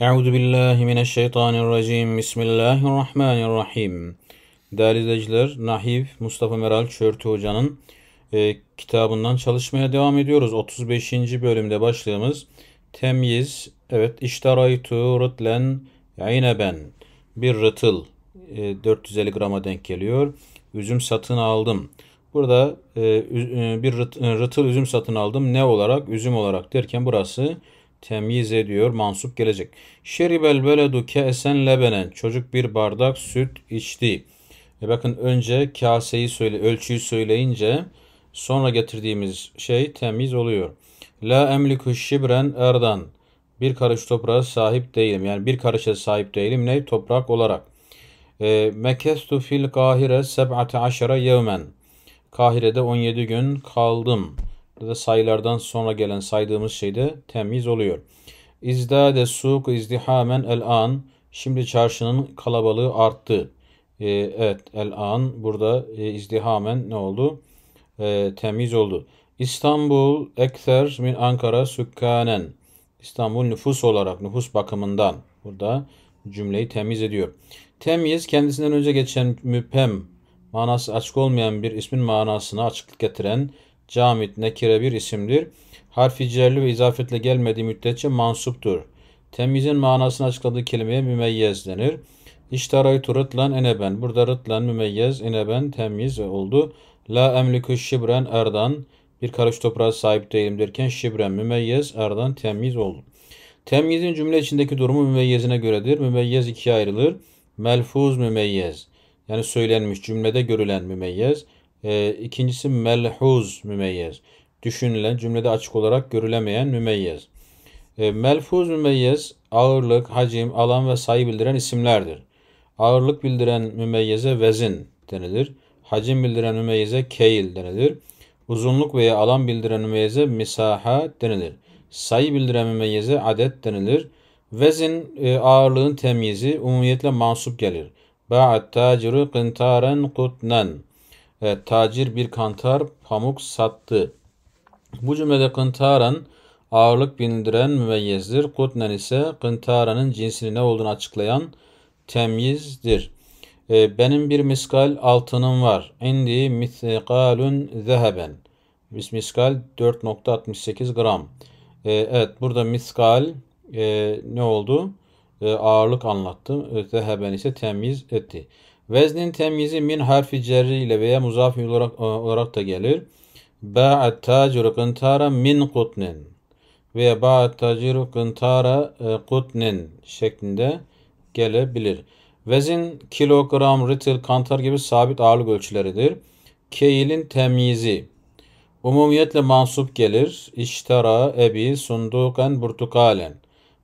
Euzu billahi mineşşeytanirracim. Bismillahirrahmanirrahim. Değerli izleyiciler, Nahif, Mustafa Meral Çörtü Hoca'nın e, kitabından çalışmaya devam ediyoruz. 35. bölümde başlığımız temyiz. Evet, iştaraytu rıtlen ben Bir rıtıl e, 450 grama denk geliyor. Üzüm satın aldım. Burada e, e bir rıt, e, rıtıl üzüm satın aldım. Ne olarak? Üzüm olarak derken burası temyiz ediyor. Mansup gelecek. Şeribel beledu ke'sen lebenen. Çocuk bir bardak süt içti. E bakın önce kaseyi söyle, ölçüyü söyleyince sonra getirdiğimiz şey temyiz oluyor. La emliku şibren erdan. Bir karış toprağa sahip değilim. Yani bir karışa sahip değilim. Ne? Toprak olarak. E, Mekestu fil kahire seb'ate aşara yevmen. Kahire'de 17 gün kaldım.'' Burada sayılardan sonra gelen saydığımız şey de temyiz oluyor. İzdade suk izdihamen el an. Şimdi çarşının kalabalığı arttı. Ee, evet el an burada e, izdihamen ne oldu? E, ee, temyiz oldu. İstanbul ekser min Ankara sükkanen. İstanbul nüfus olarak nüfus bakımından burada cümleyi temiz ediyor. Temiz kendisinden önce geçen müpem. manası açık olmayan bir ismin manasına açıklık getiren Camit nekire bir isimdir. Harfi cerli ve izafetle gelmediği müddetçe mansuptur. Temizin manasını açıkladığı kelimeye mümeyyez denir. İştaraytu rıtlan eneben. Burada rıtlan mümeyyez, eneben temiz oldu. La emliku şibren erdan. Bir karış toprağa sahip değilim derken şibren mümeyyez, erdan temiz oldu. Temyizin cümle içindeki durumu mümeyyezine göredir. Mümeyyez ikiye ayrılır. Melfuz mümeyyez. Yani söylenmiş cümlede görülen mümeyyez. E, ikincisi melhuz mümeyyiz. Düşünülen cümlede açık olarak görülemeyen mümeyyiz. E, ee, melfuz mümeyyiz ağırlık, hacim, alan ve sayı bildiren isimlerdir. Ağırlık bildiren mümeyyize vezin denilir. Hacim bildiren mümeyyize keyil denilir. Uzunluk veya alan bildiren mümeyyize misaha denilir. Sayı bildiren mümeyyize adet denilir. Vezin e, ağırlığın temyizi umumiyetle mansup gelir. Ba'at taciru kıntaren kutnen. Evet, tacir bir kantar pamuk sattı. Bu cümlede kıntaran ağırlık bindiren mümeyyezdir. Kutnen ise kıntaranın cinsini ne olduğunu açıklayan temyizdir. E, benim bir miskal altınım var. İndi mithikalun zeheben. Miskal 4.68 gram. E, evet burada miskal e, ne oldu? E, ağırlık anlattım. E, zeheben ise temyiz etti. Veznin temyizi min harfi cerri ile veya muzaf olarak, e, olarak da gelir. Ba'at taciru kıntara min kutnin veya ba'at taciru kıntara e, kutnin şeklinde gelebilir. Vezin kilogram, ritil, kantar gibi sabit ağırlık ölçüleridir. Keilin temyizi umumiyetle mansup gelir. İştara, ebi, sunduken, burtukalen.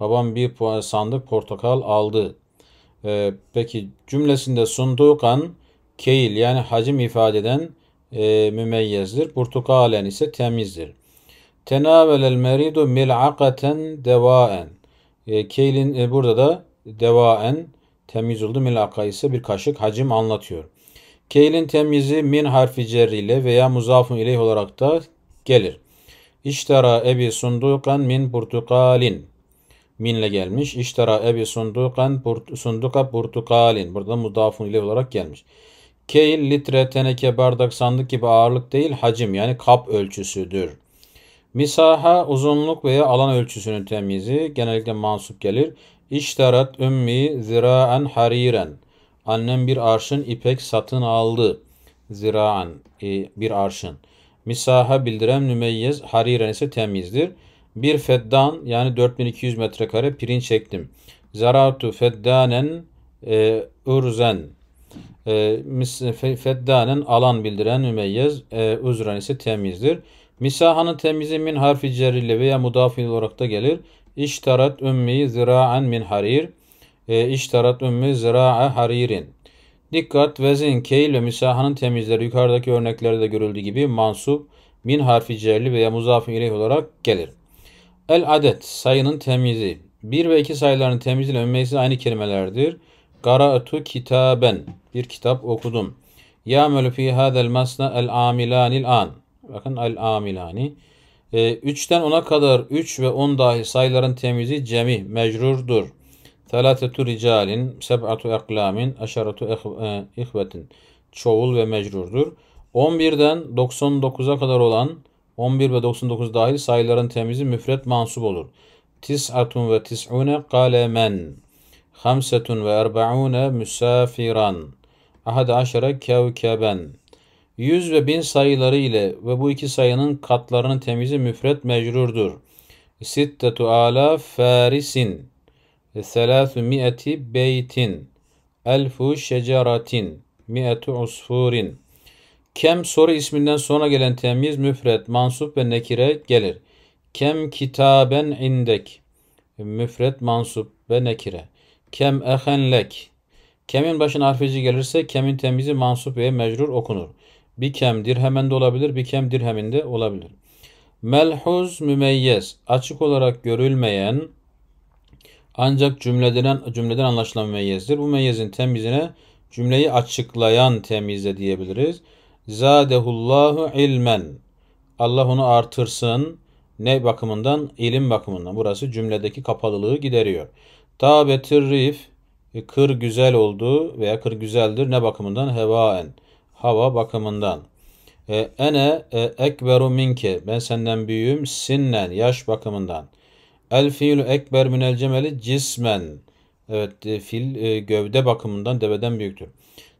Babam bir sandık portakal aldı e, peki cümlesinde sunduğu kan keil yani hacim ifade eden e, mümeyyezdir. Portukalen ise temizdir. Tenavelel meridu mil'akaten devaen. E, keilin e, burada da devaen temiz oldu. Mil'aka ise bir kaşık hacim anlatıyor. Keilin temizi min harfi cerriyle veya muzafun ileyh olarak da gelir. İştara ebi sundukan min portukalin minle gelmiş. İştara ebi sundukan sunduka portukalin. Burada mudafun ile olarak gelmiş. Keyil litre, teneke, bardak, sandık gibi ağırlık değil hacim yani kap ölçüsüdür. Misaha uzunluk veya alan ölçüsünün temyizi genellikle mansup gelir. İştarat ümmi ziraen hariren. Annem bir arşın ipek satın aldı. Ziraen e, bir arşın. Misaha bildiren nümeyyez hariren ise temizdir. Bir feddan yani 4200 metrekare pirinç ektim. Zaratu feddanen e, urzen. E, feddanen alan bildiren mümeyyez. E, uzren ise temizdir. Misahanın temizi min harfi cerriyle veya mudafil olarak da gelir. İştarat ümmi zira'en min harir. E, iştarat ümmi zira'a haririn. Dikkat vezin, keyil ve misahanın temizleri yukarıdaki örneklerde görüldüğü gibi mansup, min harfi cerli veya muzafin ileyh olarak gelir. El adet sayının temyizi. 1 ve 2 sayıların temyiziyle aynı kelimelerdir. Gara'tu kitaben. Bir kitap okudum. Ya fi hadel masna el amilanil an. Bakın el amilani. 3'ten ee, 10'a kadar 3 ve 10 dahi sayıların temyizi cemi, mecrurdur. Telatetu ricalin, seb'atu eklamin, aşaratu e, ihvetin. Çoğul ve mecrurdur. 11'den 99'a kadar olan 11 ve 99 dahil sayıların temizi müfret mansub olur. Tis'atun ve tis'une kalemen. Hamsetun ve erba'une müsafiran. Ahad aşara kevkeben. Yüz ve bin sayıları ile ve bu iki sayının katlarının temizi müfret mecrurdur. Sittetu ala farisin. Selâthü mi'eti beytin. Elfu şeceratin. Mi'etu usfurin. Kem soru isminden sonra gelen temyiz müfret, mansup ve nekire gelir. Kem kitaben indek. Müfret, mansup ve nekire. Kem ehenlek. Kemin başına harfici gelirse kemin temyizi mansup ve mecrur okunur. Bir kem dirhemen de olabilir, bir kem dirheminde olabilir. Melhuz mümeyyez. Açık olarak görülmeyen ancak cümleden, cümleden anlaşılan mümeyyezdir. Bu mümeyyezin temizine cümleyi açıklayan temizle diyebiliriz. Zadehullahu ilmen. Allah onu artırsın. Ne bakımından? İlim bakımından. Burası cümledeki kapalılığı gideriyor. Tabetir rif. E, kır güzel oldu veya kır güzeldir. Ne bakımından? Hevaen. Hava bakımından. E, ene e, ekberu minke. Ben senden büyüğüm. Sinnen. Yaş bakımından. El fiilü ekber minel cemeli cismen. Evet e, fil e, gövde bakımından deveden büyüktür.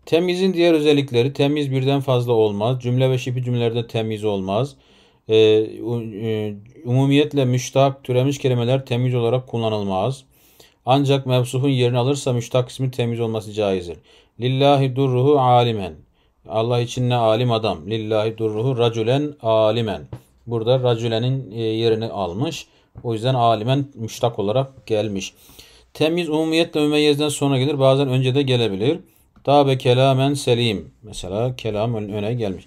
Temizin diğer özellikleri temiz birden fazla olmaz. Cümle ve şipi cümlelerde temiz olmaz. Ee, e, umumiyetle müştak türemiş kelimeler temiz olarak kullanılmaz. Ancak mevsufun yerini alırsa müştak ismi temiz olması caizdir. Lillahi durruhu alimen. Allah için ne alim adam. Lillahi durruhu raculen alimen. Burada raculenin e, yerini almış. O yüzden alimen müştak olarak gelmiş. Temiz umumiyetle mümeyyezden sonra gelir. Bazen önce de gelebilir. Tabe kelamen selim. Mesela kelam öne gelmiş.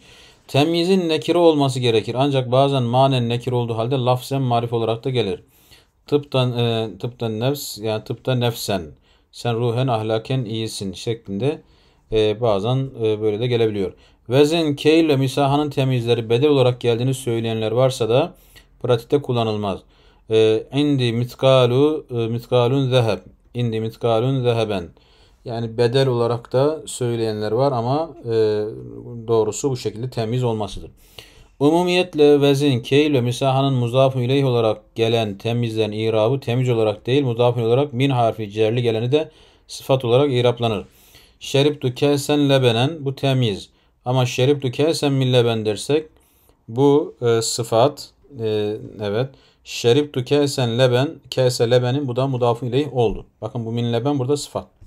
Temyizin nekire olması gerekir. Ancak bazen manen nekir olduğu halde lafzen marif olarak da gelir. Tıptan, e, tıptan nefs, yani tıpta nefsen. Sen ruhen ahlaken iyisin şeklinde e, bazen e, böyle de gelebiliyor. Vezin, keyil ve misahanın temizleri bedel olarak geldiğini söyleyenler varsa da pratikte kullanılmaz. E, indi mitkalu, e, mitkalun zeheb. İndi mitkalun zeheben. Yani bedel olarak da söyleyenler var ama e, doğrusu bu şekilde temiz olmasıdır. Umumiyetle vezin, keyl ve misahanın muzafı ileyh olarak gelen temizlen irabı temiz olarak değil muzafı olarak min harfi cerli geleni de sıfat olarak iraplanır. Şerip du kelsen lebenen bu temiz ama şerip du kelsen min leben dersek bu e, sıfat e, evet du kelsen leben kese lebenin bu da mudafı ileyh oldu. Bakın bu min leben burada sıfat.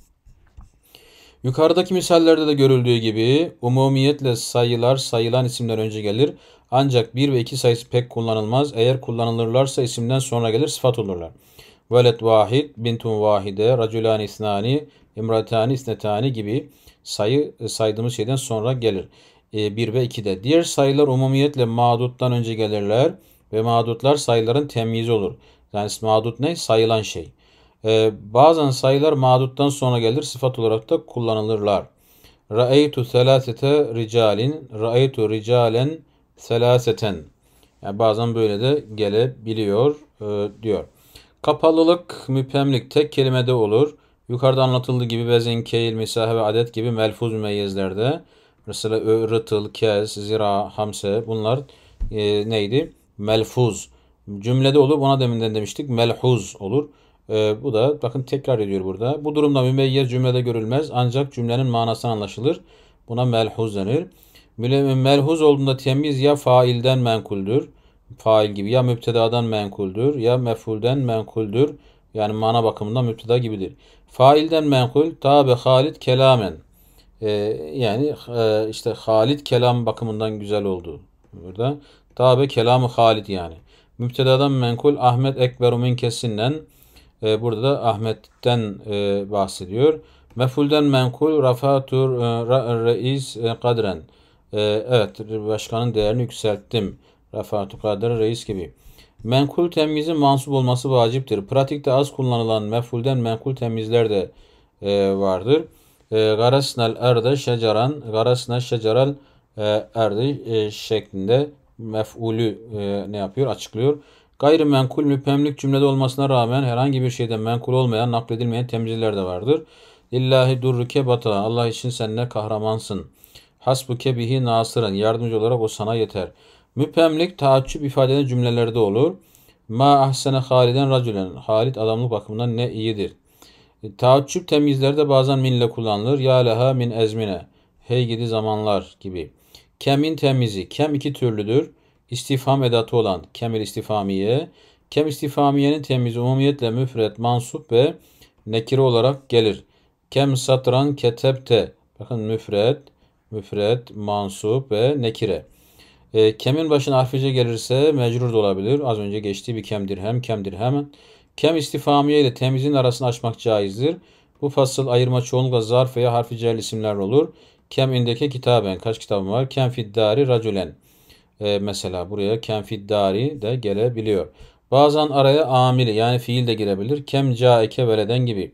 Yukarıdaki misallerde de görüldüğü gibi umumiyetle sayılar sayılan isimler önce gelir. Ancak 1 ve 2 sayısı pek kullanılmaz. Eğer kullanılırlarsa isimden sonra gelir sıfat olurlar. Velet vahid, bintun vahide, raculani isnani, imratani, isnetani gibi sayı e, saydığımız şeyden sonra gelir. 1 e, ve 2'de. Diğer sayılar umumiyetle mağduttan önce gelirler ve mağdutlar sayıların temyizi olur. Yani mağdut ne? Sayılan şey. Ee, bazen sayılar mağduttan sonra gelir sıfat olarak da kullanılırlar. Ra'eytu selasete ricalin, ra'eytu ricalen selaseten. Yani bazen böyle de gelebiliyor e, diyor. Kapalılık, müphemlik tek kelimede olur. Yukarıda anlatıldığı gibi bezin keyil, misah ve adet gibi melfuz mümeyyizlerde. Mesela ö, rıtıl, kez, zira, hamse bunlar e, neydi? Melfuz. Cümlede olur. Ona deminden demiştik. Melhuz olur. E, bu da bakın tekrar ediyor burada. Bu durumda mümeyyiz cümlede görülmez ancak cümlenin manasına anlaşılır. Buna melhuz denir. Melhuz olduğunda temiz ya failden menkuldür. Fail gibi ya müptedadan menkuldür ya mefulden menkuldür. Yani mana bakımından müpteda gibidir. Failden menkul tabi Halid kelamen. Ee, yani e, işte Halid kelam bakımından güzel oldu. Burada tabi kelamı Halid yani. Müptedadan menkul Ahmet Ekberu min kesinden ee, burada da Ahmet'ten e, bahsediyor. Mefulden menkul rafatur e, reis e, kadren. E, evet başkanın değerini yükselttim. Rafatu kadre reis gibi. Menkul temyizin mansup olması vaciptir. Pratikte az kullanılan mefulden menkul temyizler de vardır. Garasnal erde şeceran, garasna şeceral e, erdi şeklinde mef'ulü e, ne yapıyor? Açıklıyor. Gayrimenkul müphemlik cümlede olmasına rağmen herhangi bir şeyden menkul olmayan, nakledilmeyen temciller de vardır. İllahi durruke bata. Allah için sen ne kahramansın. Hasbuke bihi nasırın. Yardımcı olarak o sana yeter. Müphemlik taaccüp ifadeli cümlelerde olur. Ma ahsene haliden racülen. Halid adamlık bakımından ne iyidir. E, taaccüp temizlerde bazen minle kullanılır. Ya leha min ezmine. Hey gidi zamanlar gibi. Kemin temizi. Kem iki türlüdür istifham edatı olan kemil istifamiye, kem istifamiyenin temiz umumiyetle müfret, mansup ve nekiri olarak gelir. Kem satran ketepte bakın müfret, müfret, mansup ve nekire. E, kemin başına harfice gelirse mecrur da olabilir. Az önce geçtiği bir kemdir hem kemdir hemen. Kem istifamiye ile temizin arasını açmak caizdir. Bu fasıl ayırma çoğunlukla zarf veya harfi isimler olur. Kem indeki kitaben kaç kitabım var? Kem fiddari raculen e, mesela buraya kenfiddari de gelebiliyor. Bazen araya amili yani fiil de girebilir. Kem caike veleden gibi.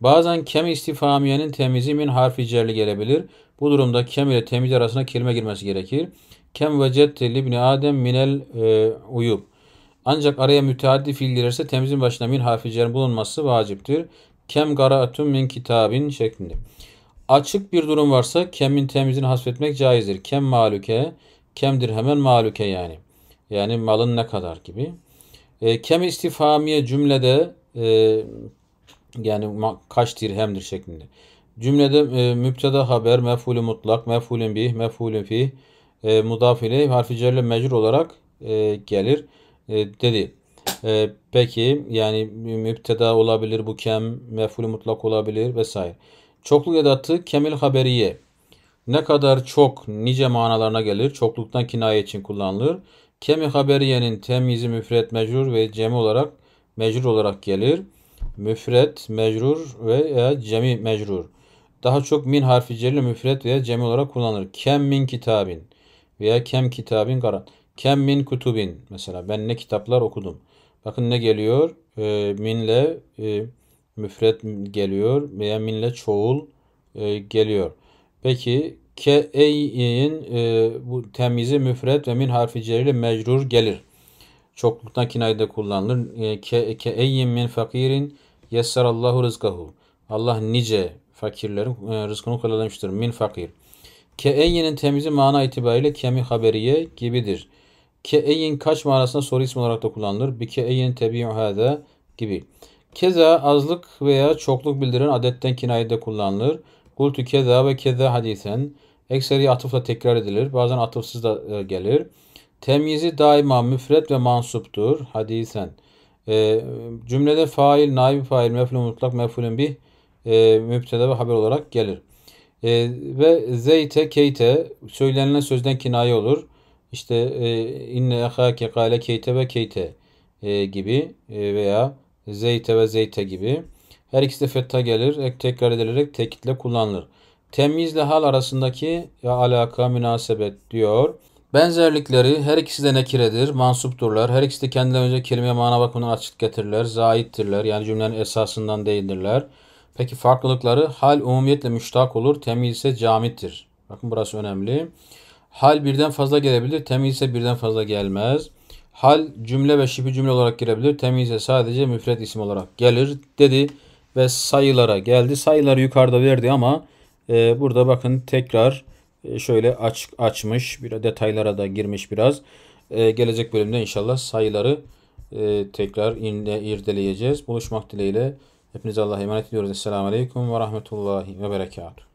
Bazen kem istifamiyenin temizi min harfi cerli gelebilir. Bu durumda kem ile temiz arasına kelime girmesi gerekir. Kem ve cette libni adem minel e, uyub. Ancak araya müteaddi fiil girerse temizin başına min harfi cerli bulunması vaciptir. Kem garaatun min kitabin şeklinde. Açık bir durum varsa kemin temizini hasfetmek caizdir. Kem maluke Kemdir hemen malüke yani. Yani malın ne kadar gibi. E, kem istifamiye cümlede e, yani kaç dirhemdir şeklinde. Cümlede e, müpteda haber, mefulü mutlak, mefulün bih, mefulün fi, e, mudaf ile harfi cerle mecrur olarak e, gelir e, dedi. E, peki yani müpteda olabilir bu kem, mefulü mutlak olabilir vesaire. Çoklu edatı kemil haberiye ne kadar çok nice manalarına gelir, çokluktan kinaye için kullanılır. Kemi haberiyenin temyizi müfret mecrur ve cemi olarak mecrur olarak gelir. Müfret mecrur veya cemi mecrur. Daha çok min harfi cerle müfret veya cemi olarak kullanılır. Kem min kitabin veya kem kitabin karan. Kem min kutubin mesela ben ne kitaplar okudum. Bakın ne geliyor? E, minle e, müfret geliyor veya minle çoğul e, geliyor. Peki ke e, bu temizi müfret ve min harfi cerili mecrur gelir. Çokluktan kinayede kullanılır. E, e min fakirin yessarallahu rızkahu. Allah nice fakirlerin e, rızkını kolaylamıştır. Min fakir. Ke temizi mana itibariyle kemi haberiye gibidir. Ke kaç manasında soru ismi olarak da kullanılır. Bi ke ey'in tebi'u gibi. Keza azlık veya çokluk bildiren adetten kinayede kullanılır. Kultu keza ve keza hadisen. Ekseri atıfla tekrar edilir. Bazen atıfsız da e, gelir. Temyizi daima müfret ve mansuptur. Hadisen. E, cümlede fail, naibi fail, mef'ul mutlak, mef'ulün bir e, müptede ve haber olarak gelir. E, ve zeyte, keyte söylenilen sözden kinaye olur. İşte e, inne ehake kale keyte ve keyte e, gibi e, veya zeyte ve zeyte gibi. Her ikisi de fetha gelir, tekrar edilerek tekitle kullanılır. Temizle hal arasındaki ya alaka, münasebet diyor. Benzerlikleri her ikisi de nekiredir, mansupturlar. Her ikisi de kendinden önce kelimeye mana bakımından açık getirirler, zaittirler. Yani cümlenin esasından değildirler. Peki farklılıkları hal umumiyetle müştak olur, temiz ise camittir. Bakın burası önemli. Hal birden fazla gelebilir, temiz ise birden fazla gelmez. Hal cümle ve şifi cümle olarak girebilir, temiz ise sadece müfret isim olarak gelir dedi ve sayılara geldi. Sayıları yukarıda verdi ama e, burada bakın tekrar e, şöyle aç, açmış. Bir detaylara da girmiş biraz. E, gelecek bölümde inşallah sayıları e, tekrar inle, irdeleyeceğiz. Buluşmak dileğiyle. Hepinize Allah'a emanet ediyoruz. Esselamu Aleyküm ve Rahmetullahi ve Berekatuhu.